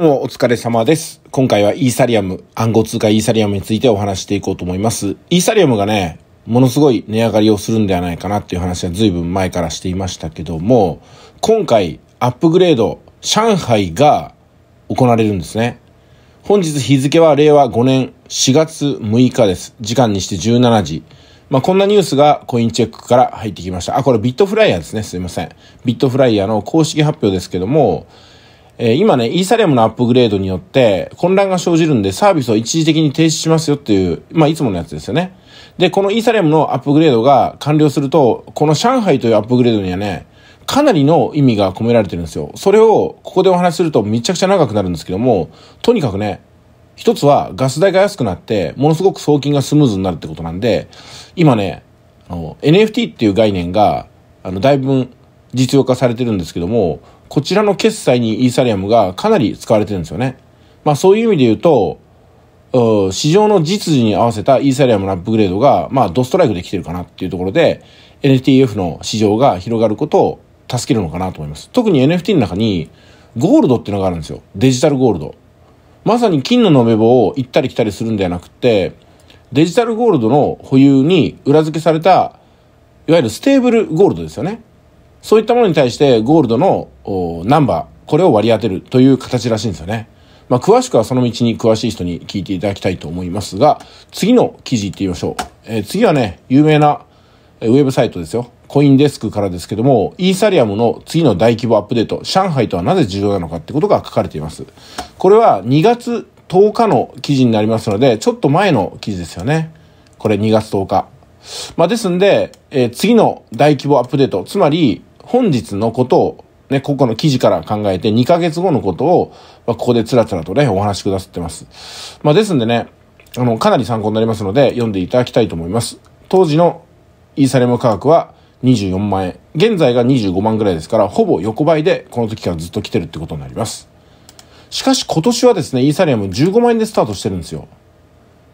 お疲れ様です。今回はイーサリアム、暗号通貨イーサリアムについてお話していこうと思います。イーサリアムがね、ものすごい値上がりをするんではないかなっていう話は随分前からしていましたけども、今回アップグレード、上海が行われるんですね。本日日付は令和5年4月6日です。時間にして17時。まあ、こんなニュースがコインチェックから入ってきました。あ、これビットフライヤーですね。すいません。ビットフライヤーの公式発表ですけども、えー、今ね、イーサリアムのアップグレードによって混乱が生じるんでサービスを一時的に停止しますよっていう、まあいつものやつですよね。で、このイーサリアムのアップグレードが完了すると、この上海というアップグレードにはね、かなりの意味が込められてるんですよ。それをここでお話しするとめちゃくちゃ長くなるんですけども、とにかくね、一つはガス代が安くなって、ものすごく送金がスムーズになるってことなんで、今ね、あの、NFT っていう概念が、あの、だいぶ実用化されてるんですけども、こちらの決済にイーサリアムがかなり使われてるんですよね。まあそういう意味で言うと、市場の実時に合わせたイーサリアムのアップグレードが、まあドストライクできてるかなっていうところで、NTF の市場が広がることを助けるのかなと思います。特に NFT の中に、ゴールドっていうのがあるんですよ。デジタルゴールド。まさに金の延べ棒を行ったり来たりするんではなくて、デジタルゴールドの保有に裏付けされた、いわゆるステーブルゴールドですよね。そういったものに対してゴールドのナンバー、これを割り当てるという形らしいんですよね。まあ、詳しくはその道に詳しい人に聞いていただきたいと思いますが、次の記事行ってみましょう。えー、次はね、有名なウェブサイトですよ。コインデスクからですけども、イーサリアムの次の大規模アップデート、上海とはなぜ重要なのかってことが書かれています。これは2月10日の記事になりますので、ちょっと前の記事ですよね。これ2月10日。まあ、ですんで、えー、次の大規模アップデート、つまり本日のことをね、ここの記事から考えて2ヶ月後のことを、まあ、ここでつらつらとね、お話しくださってます。まあ、ですんでね、あの、かなり参考になりますので、読んでいただきたいと思います。当時のイーサレム価格は24万円。現在が25万ぐらいですから、ほぼ横ばいで、この時からずっと来てるってことになります。しかし今年はですね、イーサリアム15万円でスタートしてるんですよ。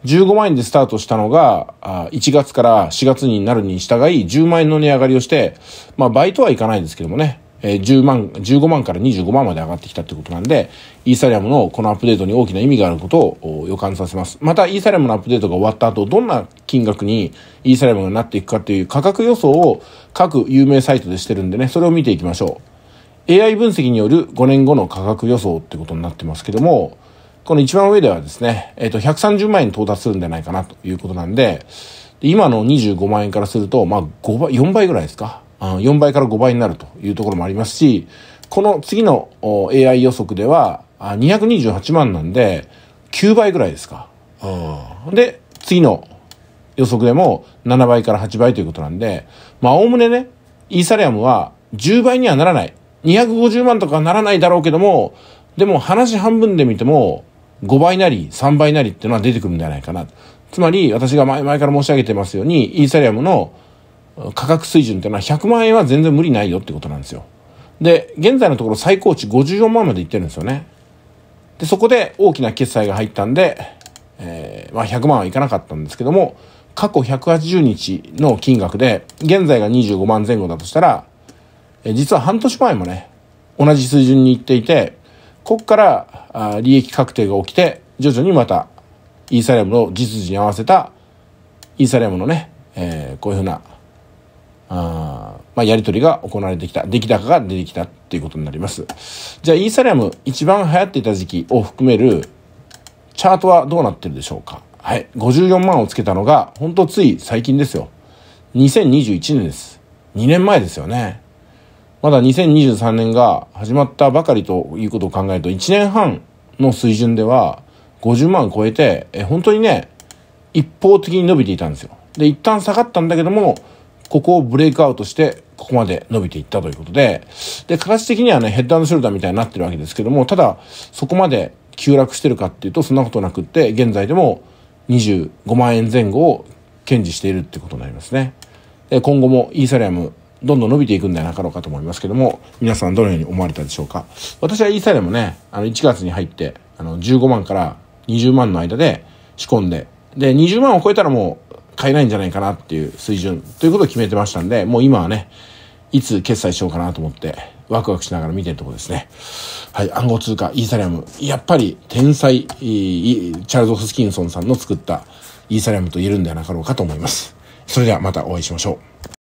15万円でスタートしたのが、1月から4月になるに従い、10万円の値上がりをして、まあ倍とはいかないですけどもね、え10万、15万から25万まで上がってきたってことなんで、イーサリアムのこのアップデートに大きな意味があることを予感させます。また、イーサリアムのアップデートが終わった後、どんな金額にイーサリアムがなっていくかっていう価格予想を各有名サイトでしてるんでね、それを見ていきましょう。AI 分析による5年後の価格予想ってことになってますけども、この一番上ではですね、えっ、ー、と、130万円到達するんじゃないかなということなんで、今の25万円からすると、まあ、5倍、4倍ぐらいですか。4倍から5倍になるというところもありますし、この次の AI 予測では228万なんで9倍ぐらいですか。で、次の予測でも7倍から8倍ということなんで、まあ、おおむねね、イーサリアムは10倍にはならない。250万とかならないだろうけども、でも話半分で見ても5倍なり3倍なりっていうのは出てくるんじゃないかな。つまり私が前々から申し上げてますように、イーサリアムの価格水準っていうのは100万円は全然無理ないよってことなんですよ。で、現在のところ最高値54万までいってるんですよね。で、そこで大きな決済が入ったんで、えー、まあ100万はいかなかったんですけども、過去180日の金額で、現在が25万前後だとしたら、えー、実は半年前もね、同じ水準にいっていて、ここからあ利益確定が起きて、徐々にまた、イーサリアムの実時に合わせた、イーサリアムのね、えー、こういうふうなあまあ、やり取りが行われてきた。出来高が出てきたっていうことになります。じゃあ、イーサリアム一番流行っていた時期を含めるチャートはどうなってるでしょうかはい。54万をつけたのが、ほんとつい最近ですよ。2021年です。2年前ですよね。まだ2023年が始まったばかりということを考えると、1年半の水準では50万を超えて、え本当にね、一方的に伸びていたんですよ。で、一旦下がったんだけども、ここをブレイクアウトして、ここまで伸びていったということで、で、形的にはね、ヘッドショルダーみたいになってるわけですけども、ただ、そこまで急落してるかっていうと、そんなことなくって、現在でも25万円前後を堅持しているってことになりますね。で、今後もイーサリアム、どんどん伸びていくんではなかろうかと思いますけども、皆さんどのように思われたでしょうか。私はイーサリアムね、あの、1月に入って、あの、15万から20万の間で仕込んで、で、20万を超えたらもう、買えないんじゃないかなっていう水準ということを決めてましたんで、もう今はね、いつ決済しようかなと思って、ワクワクしながら見てるとこですね。はい、暗号通貨、イーサリアム。やっぱり天才、チャールズ・ホスキンソンさんの作ったイーサリアムと言えるんではなかろうかと思います。それではまたお会いしましょう。